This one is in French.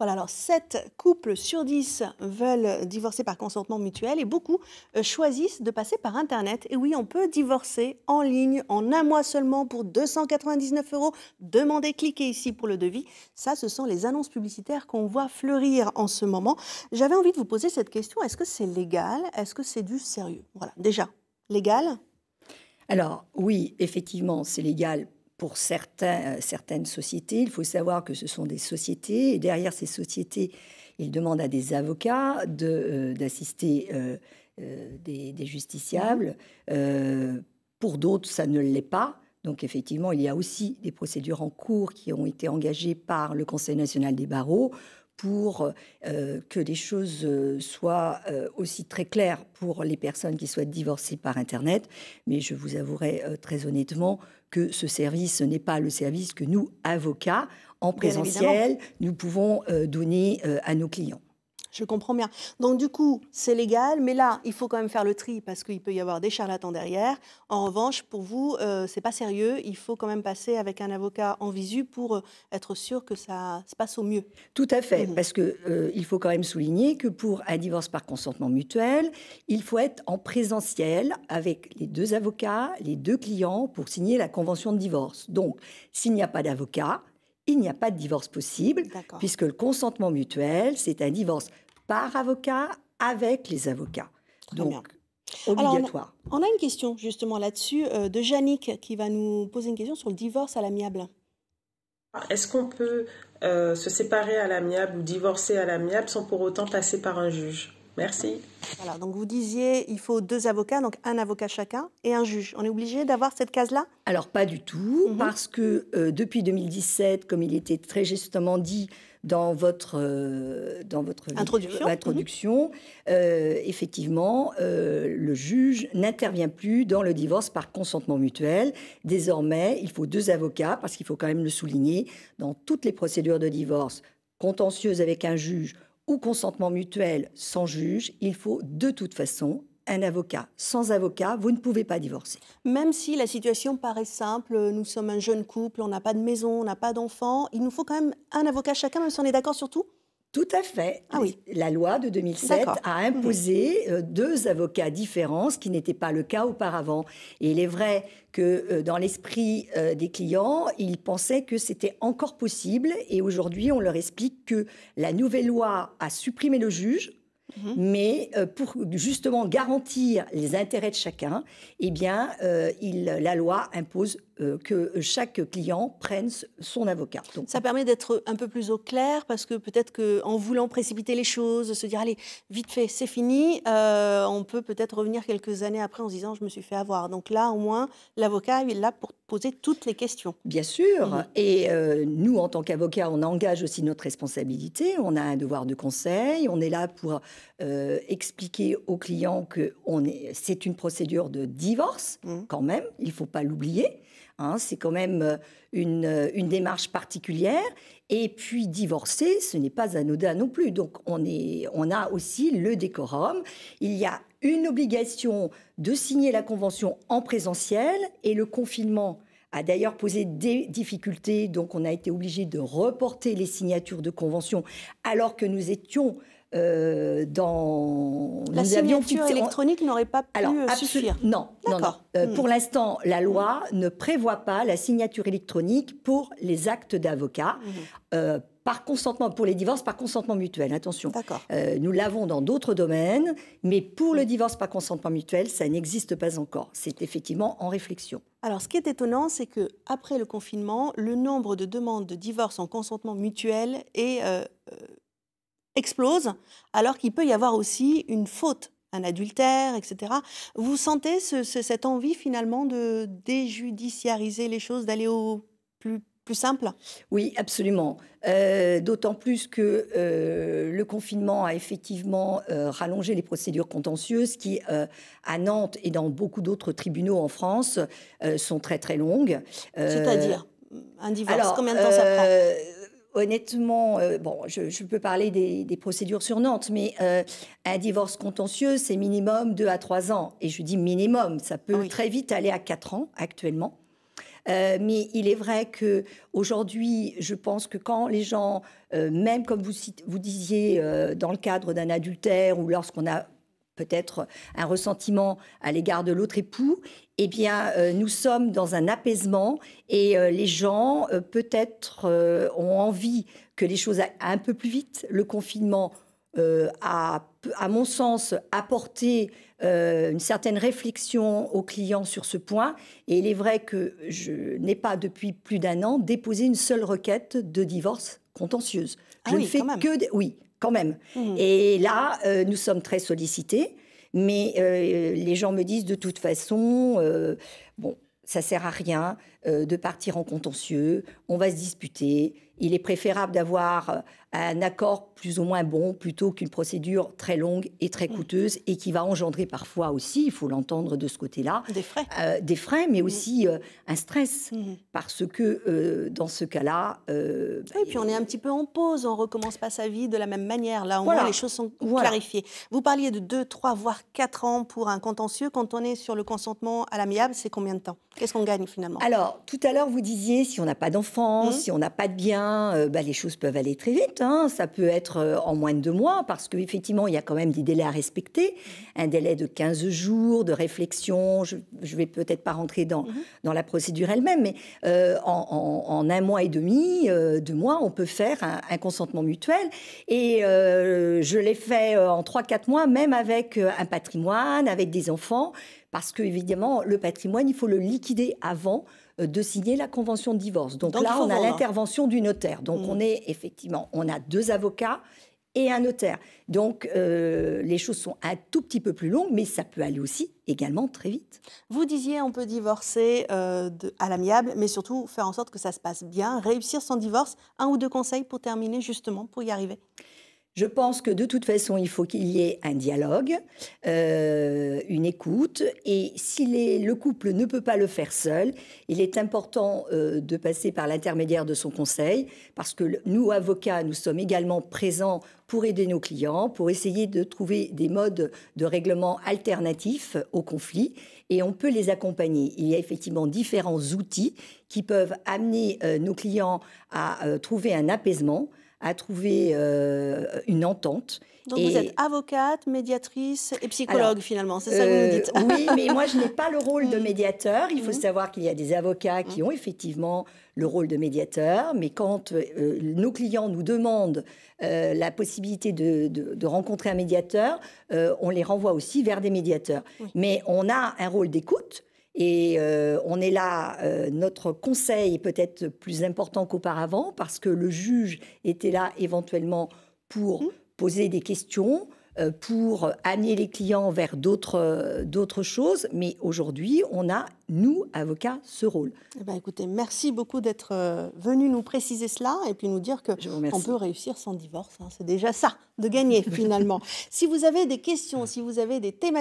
Voilà, alors 7 couples sur 10 veulent divorcer par consentement mutuel et beaucoup euh, choisissent de passer par Internet. Et oui, on peut divorcer en ligne en un mois seulement pour 299 euros. Demandez, cliquez ici pour le devis. Ça, ce sont les annonces publicitaires qu'on voit fleurir en ce moment. J'avais envie de vous poser cette question. Est-ce que c'est légal Est-ce que c'est du sérieux Voilà, déjà, légal alors oui, effectivement, c'est légal pour certains, euh, certaines sociétés. Il faut savoir que ce sont des sociétés, et derrière ces sociétés, ils demandent à des avocats euh, d'assister euh, de, des, justiciables. pour d'autres, ça ne l'est pas. Donc effectivement, il y a aussi des procédures en cours qui ont été engagées par le Conseil national des barreaux pour euh, que les choses euh, soient euh, aussi très claires pour les personnes qui souhaitent divorcer par Internet. Mais je vous avouerai très honnêtement que ce service n'est pas le service que nous, avocats, en présentiel, nous pouvons donner à nos clients. Je comprends bien. Donc du coup, c'est légal, mais là, il faut quand même faire le tri parce qu'il peut y avoir des charlatans derrière. En revanche, pour vous, euh, c'est pas sérieux. Il faut quand même passer avec un avocat en visu pour euh, être sûr que ça se passe au mieux. Tout à fait, mmh. parce que euh, il faut quand même souligner que pour un divorce par consentement mutuel, il faut être en présentiel avec les deux avocats, les deux clients pour signer la convention de divorce. Donc, s'il n'y a pas d'avocat, il n'y a pas de divorce possible, puisque le consentement mutuel, c'est un divorce par avocat avec les avocats. Donc, obligatoire. on, a, une question justement là-dessus euh, de Yannick qui va nous poser une question sur le divorce à l'amiable. Est-ce qu'on peut euh, se séparer à l'amiable ou divorcer à l'amiable sans pour autant passer par un juge Merci. donc vous disiez, il faut deux avocats, donc un avocat chacun et un juge. On est obligé d'avoir cette case-là Alors pas du tout, mhm. parce que euh, depuis 2017, comme il était très justement dit dans votre, euh, dans votre introduction, euh, effectivement, le juge n'intervient plus dans le divorce par consentement mutuel. Désormais, il faut deux avocats, parce qu'il faut quand même le souligner, dans toutes les procédures de divorce contentieuses avec un juge ou consentement mutuel sans juge, il faut de toute façon un avocat. Sans avocat, vous ne pouvez pas divorcer. Même si la situation paraît simple, nous sommes un jeune couple, on n'a pas de maison, on n'a pas d'enfants, il nous faut quand même un avocat chacun, même si on est d'accord sur tout tout à fait. Ah oui. La loi de 2007 a imposé mmh. euh, deux avocats différents, ce qui n'était pas le cas auparavant. Et il est vrai que euh, dans l'esprit euh, des clients, ils pensaient que c'était encore possible. Et aujourd'hui, on leur explique que la nouvelle loi a supprimé le juge, Mhm. Mais euh, pour justement garantir les intérêts de chacun, eh bien, euh, il, la loi impose euh, que chaque client prenne son avocat. Donc, ça permet d'être un peu plus au clair parce que peut-être qu'en voulant précipiter les choses, se dire allez vite fait c'est fini, on peut peut-être revenir quelques années après en se disant je me suis fait avoir. Donc là au moins l'avocat il est là pour poser toutes les questions. Bien sûr. Mhm. Et nous en tant qu'avocat on engage aussi notre responsabilité. On a un devoir de conseil. On est là pour euh, expliquer aux clients que c'est une procédure de divorce, mmh. quand même, il ne faut pas l'oublier. Hein, c'est quand même euh, euh, une, démarche particulière. Et puis divorcer, ce n'est pas anodin non plus. Donc on, on a aussi le décorum. Il y a une obligation de signer la convention en présentiel et le confinement a d'ailleurs posé des difficultés, donc on a été obligé de reporter les signatures de convention alors que nous étions euh, dans la signature électronique n'aurait pas pu euh, Alors, suffire. Non, non, non. Euh, pour hmm. l'instant, la loi hmm. ne prévoit pas la signature électronique pour les actes d'avocat. Hmm. par consentement, pour les divorces, par consentement mutuel, attention. nous l'avons dans d'autres domaines, mais pour le divorce par consentement mutuel, ça n'existe pas encore. C'est effectivement en réflexion. Alors, ce qui est étonnant, c'est que après le confinement, le nombre de demandes de divorce en consentement mutuel est explose, alors qu'il peut y avoir aussi une faute, un adultère, etc. Vous sentez cette envie finalement de déjudiciariser les choses, d'aller au plus simple Oui, absolument. Euh, d'autant plus que euh, le confinement a effectivement euh, rallongé les procédures contentieuses qui, à Nantes et dans beaucoup d'autres tribunaux en France, sont très très longues. C'est-à-dire un divorce, combien de temps ça prend Honnêtement, euh, bon, je, peux parler des, procédures sur Nantes, mais euh, un divorce contentieux, c'est minimum 2 à 3 ans. Et je dis minimum, ça peut très vite aller à 4 ans actuellement. Euh, mais il est vrai que aujourd'hui, je pense que quand les gens, même comme vous, vous disiez, dans le cadre d'un adultère ou lorsqu'on a peut-être un ressentiment à l'égard de l'autre époux, eh bien, euh, nous sommes dans un apaisement et euh, les gens, euh, peut-être, ont envie que les choses aillent un peu plus vite. Le confinement a, euh, à mon sens, apporter euh, une certaine réflexion aux clients sur ce point. Et il est vrai que je n'ai pas, depuis plus d'un an, déposé une seule requête de divorce contentieuse. Ah je ne fais que... Oui, quand même. Mmh. Et là, euh, nous sommes très sollicités. Mais les gens me disent de toute façon, bon, ça sert à rien de partir en contentieux, on va se disputer, il est préférable d'avoir euh, un accord plus ou moins bon plutôt qu'une procédure très longue et très mm. coûteuse et qui va engendrer parfois aussi, il faut l'entendre de ce côté-là, des frais, euh, des frais mais mm. aussi euh, un stress mm. parce que dans ce cas-là, et puis on est un petit peu en pause, on recommence pas sa vie de la même manière. Là, on les choses sont clarifiées. Vous parliez de 2, 3, voire 4 ans pour un contentieux. Quand on est sur le consentement à l'amiable, c'est combien de temps Qu'est-ce qu'on gagne finalement Alors, tout à l'heure, vous disiez si on n'a pas d'enfants, si on n'a pas de biens. Hein, euh, bah, les choses peuvent aller très vite. Hein. Ça peut être euh, en moins de deux mois, parce qu'effectivement, il y a quand même des délais à respecter. Mm-hmm. Un délai de 15 jours de réflexion. Je ne vais peut-être pas rentrer dans, mm-hmm. dans la procédure elle-même, mais euh, en, un mois et demi, deux mois, on peut faire un, consentement mutuel. Et je l'ai fait en trois, quatre mois, même avec un patrimoine, avec des enfants, parce qu'évidemment, le patrimoine, il faut le liquider avant euh, de signer la convention de divorce. Donc, là, on a l'intervention du notaire. Donc mm. on est effectivement, on a deux avocats et un notaire. Donc euh, les choses sont un tout petit peu plus longues, mais ça peut aller aussi également très vite. Vous disiez on peut divorcer euh, à l'amiable, mais surtout faire en sorte que ça se passe bien, réussir son divorce. Un ou deux conseils pour terminer justement, pour y arriver je pense que de toute façon, il faut qu'il y ait un dialogue, euh, une écoute. Et si le couple ne peut pas le faire seul, il est important euh, de passer par l'intermédiaire de son conseil, parce que nous, avocats, nous sommes également présents pour aider nos clients, pour essayer de trouver des modes de règlement alternatifs au conflit, et on peut les accompagner. Il y a effectivement différents outils qui peuvent amener euh, nos clients à trouver un apaisement à trouver euh, une entente. Donc vous êtes avocate, médiatrice et psychologue finalement, c'est ça que vous nous euh, dites Oui, mais moi je n'ai pas le rôle de médiateur. Il faut mhm. savoir qu'il y a des avocats qui mhm. ont effectivement le rôle de médiateur, mais quand euh, nos clients nous demandent la possibilité de, rencontrer un médiateur, on les renvoie aussi vers des médiateurs. Mais on a un rôle d'écoute et euh, on est là, euh, notre conseil est peut-être plus important qu'auparavant parce que le juge était là éventuellement pour mmh. poser des questions, euh, pour amener les clients vers d'autres choses. Mais aujourd'hui, on a, nous, avocats, ce rôle. Eh ben, écoutez, merci beaucoup d'être venu nous préciser cela et puis nous dire que on peut réussir sans divorce. Hein. C'est déjà ça, de gagner finalement. si vous avez des questions, si vous avez des thématiques,